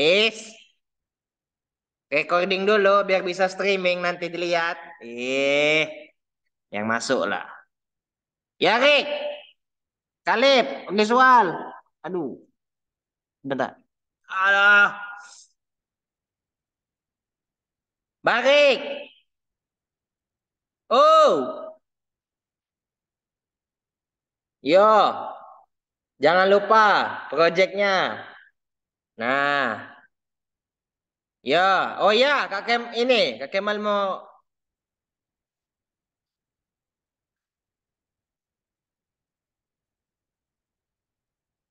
Is recording dulu biar bisa streaming nanti dilihat. Eh, yang masuk lah. Ya Rik, Kalib, Visual. Aduh, bentar. Halo. Barik. Oh. Yo, jangan lupa proyeknya. Nah, Ya, oh ya, Kak Kem ini, Kak Kemal mau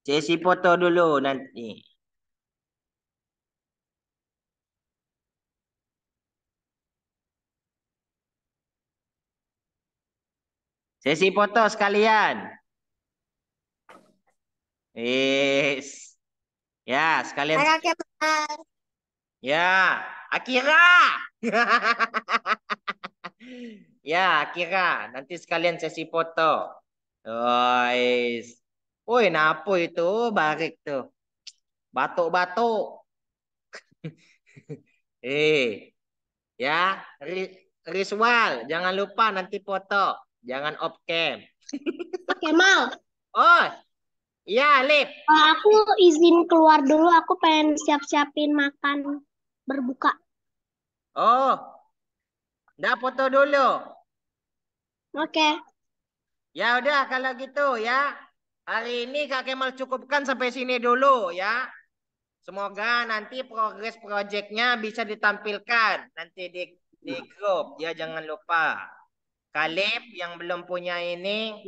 Sesi foto dulu nanti. Sesi foto sekalian. Yes. Ya, sekalian. Kakak Kemal. Ya, Akira. ya, Akira. Nanti sekalian sesi foto. Guys. Woi, napo itu barik tuh. Batuk-batuk. eh. Ya, Riswal, jangan lupa nanti foto. Jangan off cam. Oke, mau. Oh, iya, Lip. Aku izin keluar dulu. Aku pengen siap-siapin makan berbuka. Oh, dah foto dulu. Oke. Okay. Ya udah kalau gitu ya. Hari ini Kak Kemal cukupkan sampai sini dulu ya. Semoga nanti progres proyeknya bisa ditampilkan nanti di di grup ya jangan lupa. Kalib yang belum punya ini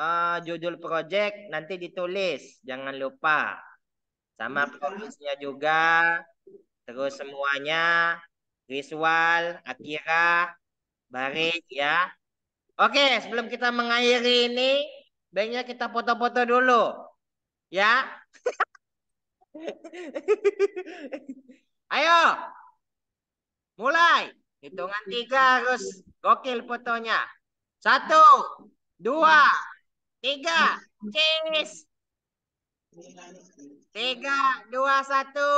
uh, judul proyek nanti ditulis jangan lupa. Sama iya. progresnya juga Terus semuanya visual Akira, Barik ya. Oke, sebelum kita mengakhiri ini, baiknya kita foto-foto dulu. Ya. Ayo. Mulai. Hitungan tiga harus gokil fotonya. Satu, dua, tiga. Cheese. Tiga, dua, satu.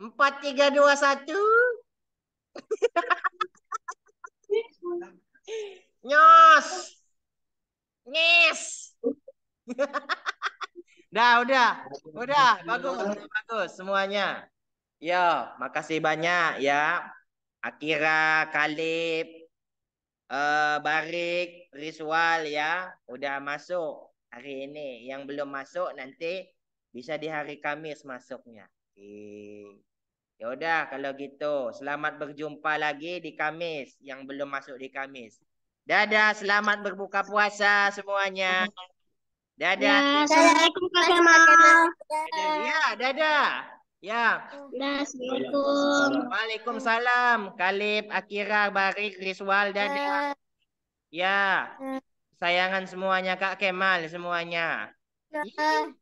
Empat, tiga, dua, satu. Nyos. Nyes. Dah, udah. Udah, bagus. Bagus semuanya. Ya, makasih banyak ya. Akira, Kalib, uh, eh, Barik, Rizwal ya. Udah masuk hari ini. Yang belum masuk nanti bisa di hari Kamis masuknya. Oke. Ya udah kalau gitu, selamat berjumpa lagi di Kamis yang belum masuk di Kamis. Dadah, selamat berbuka puasa semuanya. Dadah. Ya, Assalamualaikum Pak Kemal. Ya, dadah. Ya. Assalamualaikum. Waalaikumsalam. Kalib, Akira, Barik, Rizwal, dadah. Ya. ya. Sayangan semuanya Kak Kemal semuanya. Ya.